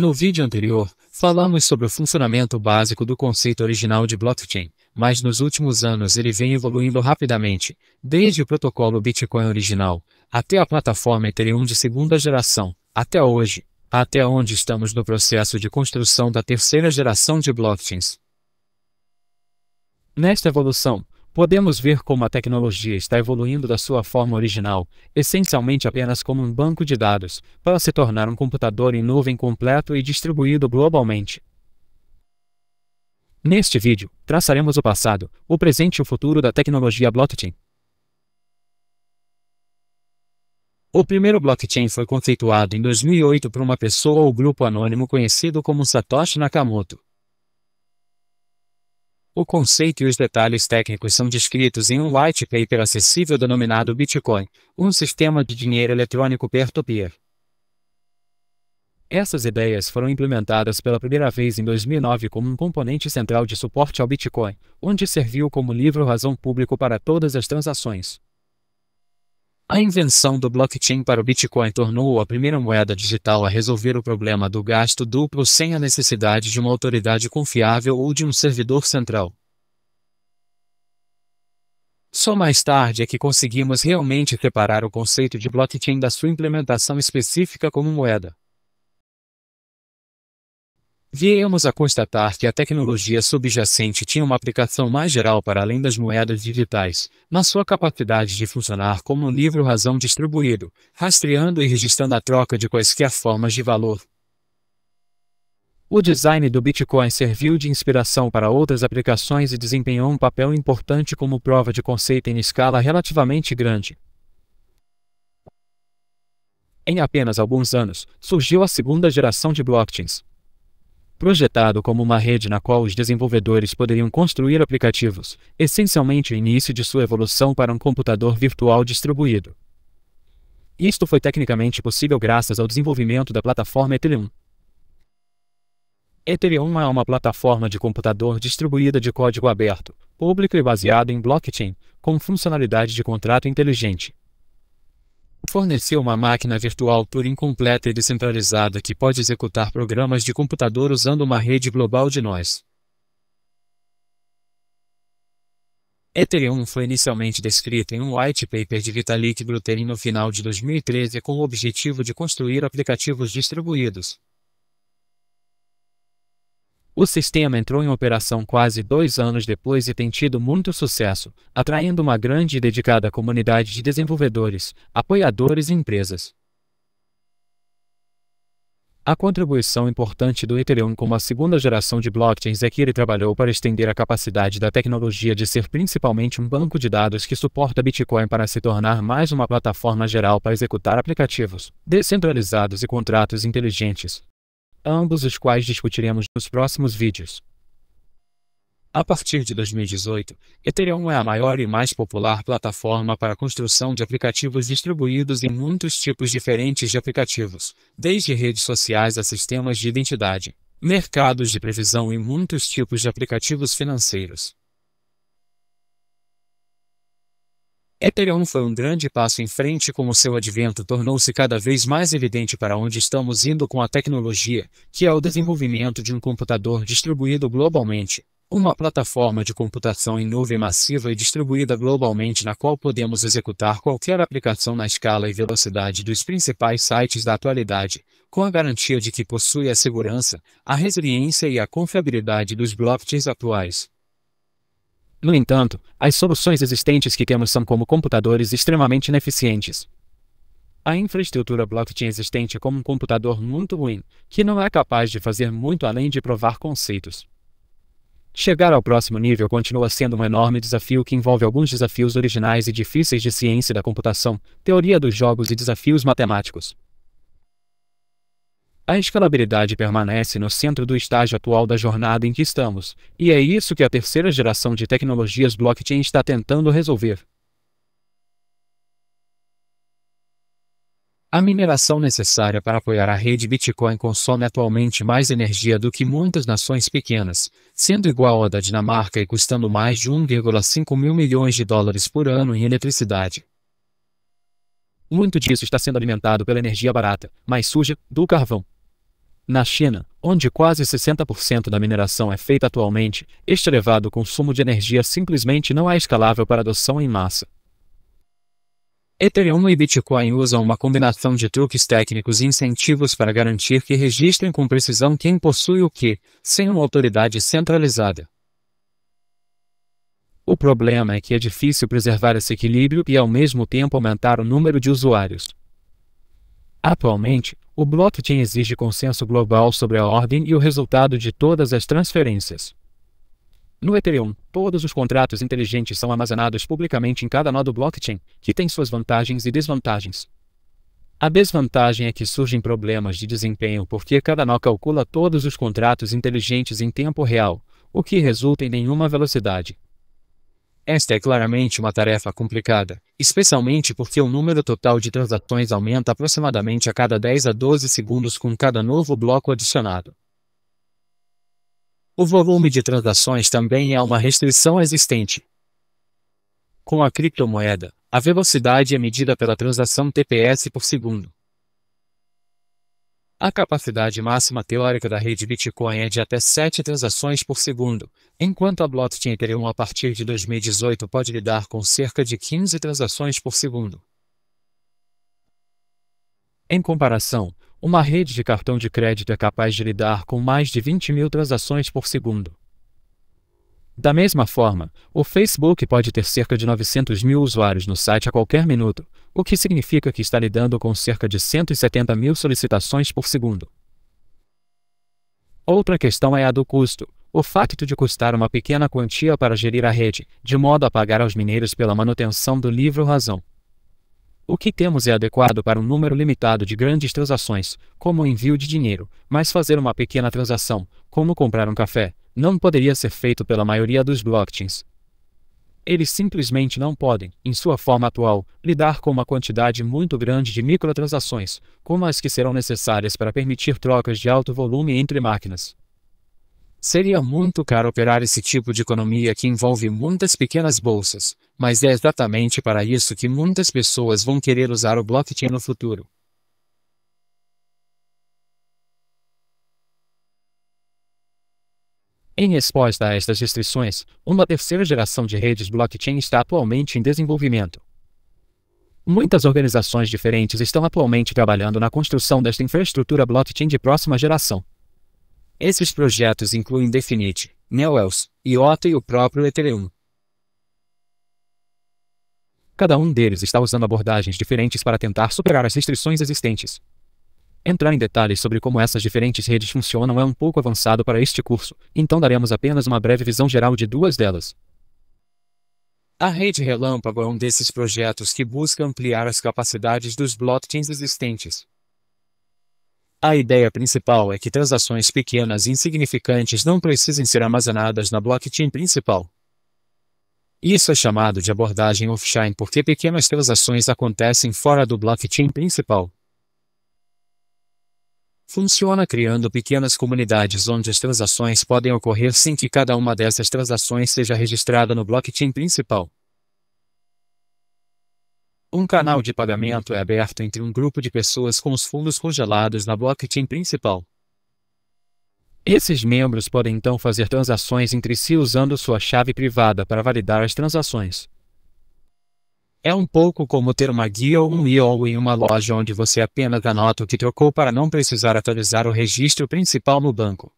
No vídeo anterior, falamos sobre o funcionamento básico do conceito original de blockchain, mas nos últimos anos ele vem evoluindo rapidamente, desde o protocolo Bitcoin original até a plataforma Ethereum de segunda geração, até hoje, até onde estamos no processo de construção da terceira geração de blockchains. Nesta evolução, Podemos ver como a tecnologia está evoluindo da sua forma original, essencialmente apenas como um banco de dados, para se tornar um computador em nuvem completo e distribuído globalmente. Neste vídeo, traçaremos o passado, o presente e o futuro da tecnologia blockchain. O primeiro blockchain foi conceituado em 2008 por uma pessoa ou grupo anônimo conhecido como Satoshi Nakamoto. O conceito e os detalhes técnicos são descritos em um white paper acessível denominado Bitcoin, um sistema de dinheiro eletrônico peer-to-peer. Essas ideias foram implementadas pela primeira vez em 2009 como um componente central de suporte ao Bitcoin, onde serviu como livro-razão público para todas as transações. A invenção do blockchain para o Bitcoin tornou a primeira moeda digital a resolver o problema do gasto duplo sem a necessidade de uma autoridade confiável ou de um servidor central. Só mais tarde é que conseguimos realmente separar o conceito de blockchain da sua implementação específica como moeda viemos a constatar que a tecnologia subjacente tinha uma aplicação mais geral para além das moedas digitais, na sua capacidade de funcionar como um livro-razão distribuído, rastreando e registrando a troca de quaisquer formas de valor. O design do Bitcoin serviu de inspiração para outras aplicações e desempenhou um papel importante como prova de conceito em escala relativamente grande. Em apenas alguns anos, surgiu a segunda geração de blockchains, projetado como uma rede na qual os desenvolvedores poderiam construir aplicativos, essencialmente o início de sua evolução para um computador virtual distribuído. Isto foi tecnicamente possível graças ao desenvolvimento da plataforma Ethereum. Ethereum é uma plataforma de computador distribuída de código aberto, público e baseado em blockchain, com funcionalidade de contrato inteligente forneceu uma máquina virtual Turing completa e descentralizada que pode executar programas de computador usando uma rede global de nós. Ethereum foi inicialmente descrito em um white paper de Vitalik Buterin no final de 2013 com o objetivo de construir aplicativos distribuídos, o sistema entrou em operação quase dois anos depois e tem tido muito sucesso, atraindo uma grande e dedicada comunidade de desenvolvedores, apoiadores e empresas. A contribuição importante do Ethereum como a segunda geração de blockchains é que ele trabalhou para estender a capacidade da tecnologia de ser principalmente um banco de dados que suporta Bitcoin para se tornar mais uma plataforma geral para executar aplicativos descentralizados e contratos inteligentes, ambos os quais discutiremos nos próximos vídeos. A partir de 2018, Ethereum é a maior e mais popular plataforma para a construção de aplicativos distribuídos em muitos tipos diferentes de aplicativos, desde redes sociais a sistemas de identidade, mercados de previsão e muitos tipos de aplicativos financeiros. Ethereum foi um grande passo em frente como seu advento tornou-se cada vez mais evidente para onde estamos indo com a tecnologia, que é o desenvolvimento de um computador distribuído globalmente. Uma plataforma de computação em nuvem massiva e distribuída globalmente na qual podemos executar qualquer aplicação na escala e velocidade dos principais sites da atualidade, com a garantia de que possui a segurança, a resiliência e a confiabilidade dos blockchains atuais. No entanto, as soluções existentes que temos são como computadores extremamente ineficientes. A infraestrutura blockchain existente é como um computador muito ruim, que não é capaz de fazer muito além de provar conceitos. Chegar ao próximo nível continua sendo um enorme desafio que envolve alguns desafios originais e difíceis de ciência da computação, teoria dos jogos e desafios matemáticos. A escalabilidade permanece no centro do estágio atual da jornada em que estamos, e é isso que a terceira geração de tecnologias blockchain está tentando resolver. A mineração necessária para apoiar a rede Bitcoin consome atualmente mais energia do que muitas nações pequenas, sendo igual à da Dinamarca e custando mais de 1,5 mil milhões de dólares por ano em eletricidade. Muito disso está sendo alimentado pela energia barata, mais suja, do carvão, na China, onde quase 60% da mineração é feita atualmente, este elevado consumo de energia simplesmente não é escalável para adoção em massa. Ethereum e Bitcoin usam uma combinação de truques técnicos e incentivos para garantir que registrem com precisão quem possui o que, sem uma autoridade centralizada. O problema é que é difícil preservar esse equilíbrio e ao mesmo tempo aumentar o número de usuários. Atualmente, o blockchain exige consenso global sobre a ordem e o resultado de todas as transferências. No Ethereum, todos os contratos inteligentes são armazenados publicamente em cada nó do blockchain, que tem suas vantagens e desvantagens. A desvantagem é que surgem problemas de desempenho porque cada nó calcula todos os contratos inteligentes em tempo real, o que resulta em nenhuma velocidade. Esta é claramente uma tarefa complicada, especialmente porque o número total de transações aumenta aproximadamente a cada 10 a 12 segundos com cada novo bloco adicionado. O volume de transações também é uma restrição existente. Com a criptomoeda, a velocidade é medida pela transação TPS por segundo. A capacidade máxima teórica da rede Bitcoin é de até 7 transações por segundo, enquanto a blockchain Ethereum a partir de 2018 pode lidar com cerca de 15 transações por segundo. Em comparação, uma rede de cartão de crédito é capaz de lidar com mais de 20 mil transações por segundo. Da mesma forma, o Facebook pode ter cerca de 900 mil usuários no site a qualquer minuto, o que significa que está lidando com cerca de 170 mil solicitações por segundo. Outra questão é a do custo. O fato de custar uma pequena quantia para gerir a rede, de modo a pagar aos mineiros pela manutenção do livro Razão. O que temos é adequado para um número limitado de grandes transações, como o envio de dinheiro, mas fazer uma pequena transação, como comprar um café, não poderia ser feito pela maioria dos blockchains. Eles simplesmente não podem, em sua forma atual, lidar com uma quantidade muito grande de microtransações, como as que serão necessárias para permitir trocas de alto volume entre máquinas. Seria muito caro operar esse tipo de economia que envolve muitas pequenas bolsas, mas é exatamente para isso que muitas pessoas vão querer usar o blockchain no futuro. Em resposta a estas restrições, uma terceira geração de redes blockchain está atualmente em desenvolvimento. Muitas organizações diferentes estão atualmente trabalhando na construção desta infraestrutura blockchain de próxima geração. Esses projetos incluem Definite, Newells, IOTA e o próprio Ethereum. Cada um deles está usando abordagens diferentes para tentar superar as restrições existentes. Entrar em detalhes sobre como essas diferentes redes funcionam é um pouco avançado para este curso, então daremos apenas uma breve visão geral de duas delas. A rede Relâmpago é um desses projetos que busca ampliar as capacidades dos blockchains existentes. A ideia principal é que transações pequenas e insignificantes não precisem ser armazenadas na blockchain principal. Isso é chamado de abordagem offshine porque pequenas transações acontecem fora do blockchain principal. Funciona criando pequenas comunidades onde as transações podem ocorrer sem que cada uma dessas transações seja registrada no blockchain principal. Um canal de pagamento é aberto entre um grupo de pessoas com os fundos congelados na blockchain principal. Esses membros podem então fazer transações entre si usando sua chave privada para validar as transações. É um pouco como ter uma guia ou um IO em uma loja onde você apenas anota o que trocou para não precisar atualizar o registro principal no banco.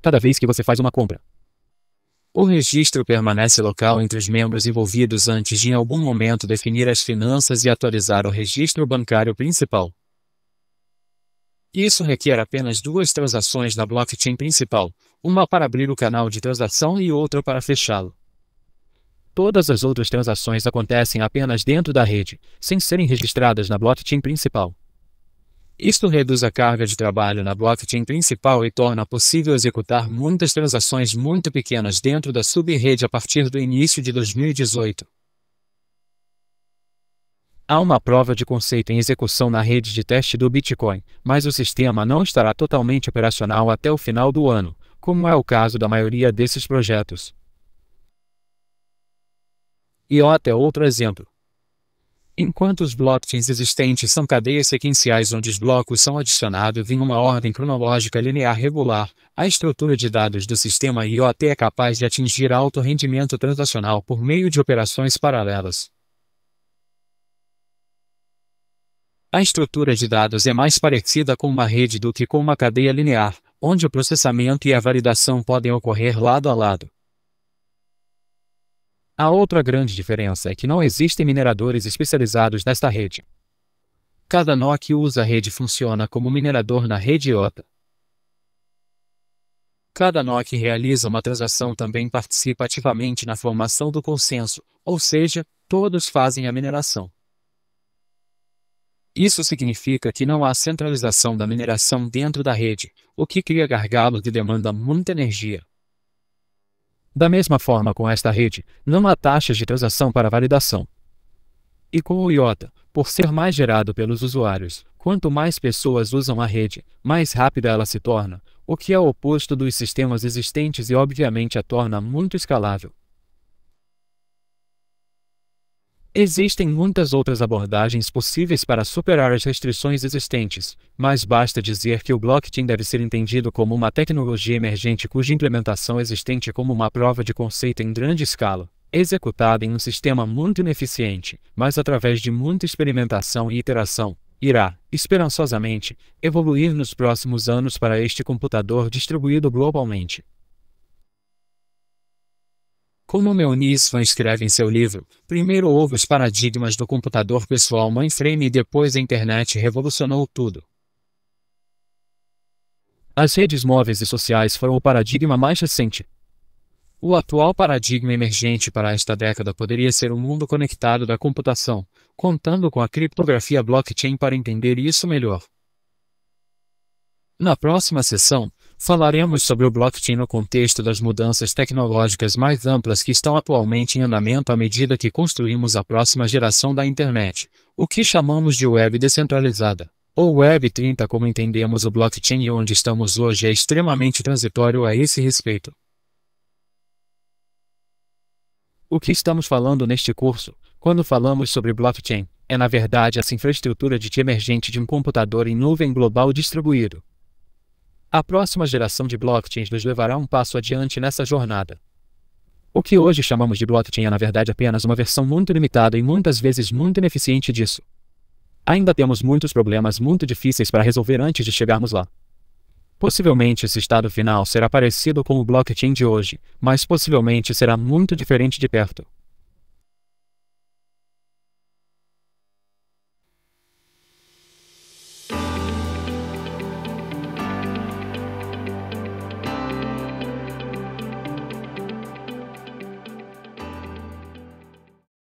Cada vez que você faz uma compra, o registro permanece local entre os membros envolvidos antes de em algum momento definir as finanças e atualizar o registro bancário principal. Isso requer apenas duas transações na blockchain principal, uma para abrir o canal de transação e outra para fechá-lo. Todas as outras transações acontecem apenas dentro da rede, sem serem registradas na blockchain principal. Isto reduz a carga de trabalho na blockchain principal e torna possível executar muitas transações muito pequenas dentro da subrede a partir do início de 2018. Há uma prova de conceito em execução na rede de teste do Bitcoin, mas o sistema não estará totalmente operacional até o final do ano, como é o caso da maioria desses projetos. E até outro exemplo. Enquanto os blockchains existentes são cadeias sequenciais onde os blocos são adicionados em uma ordem cronológica linear regular, a estrutura de dados do sistema IoT é capaz de atingir alto rendimento transacional por meio de operações paralelas. A estrutura de dados é mais parecida com uma rede do que com uma cadeia linear, onde o processamento e a validação podem ocorrer lado a lado. A outra grande diferença é que não existem mineradores especializados nesta rede. Cada nó que usa a rede funciona como minerador na rede IOTA. Cada nó que realiza uma transação também participa ativamente na formação do consenso, ou seja, todos fazem a mineração. Isso significa que não há centralização da mineração dentro da rede, o que cria gargalo que demanda muita energia. Da mesma forma com esta rede, não há taxas de transação para validação. E com o IOTA, por ser mais gerado pelos usuários, quanto mais pessoas usam a rede, mais rápida ela se torna, o que é o oposto dos sistemas existentes e obviamente a torna muito escalável. Existem muitas outras abordagens possíveis para superar as restrições existentes, mas basta dizer que o blockchain deve ser entendido como uma tecnologia emergente cuja implementação existente é como uma prova de conceito em grande escala, executada em um sistema muito ineficiente, mas através de muita experimentação e iteração, irá, esperançosamente, evoluir nos próximos anos para este computador distribuído globalmente. Como Melnisson escreve em seu livro, primeiro houve os paradigmas do computador pessoal mainframe e depois a internet revolucionou tudo. As redes móveis e sociais foram o paradigma mais recente. O atual paradigma emergente para esta década poderia ser o um mundo conectado da computação, contando com a criptografia blockchain para entender isso melhor. Na próxima sessão, Falaremos sobre o blockchain no contexto das mudanças tecnológicas mais amplas que estão atualmente em andamento à medida que construímos a próxima geração da internet, o que chamamos de web descentralizada. Ou Web 30 como entendemos o blockchain e onde estamos hoje é extremamente transitório a esse respeito. O que estamos falando neste curso, quando falamos sobre blockchain, é na verdade essa infraestrutura de emergente de um computador em nuvem global distribuído, a próxima geração de blockchains nos levará um passo adiante nessa jornada. O que hoje chamamos de blockchain é, na verdade, apenas uma versão muito limitada e muitas vezes muito ineficiente disso. Ainda temos muitos problemas muito difíceis para resolver antes de chegarmos lá. Possivelmente esse estado final será parecido com o blockchain de hoje, mas possivelmente será muito diferente de perto.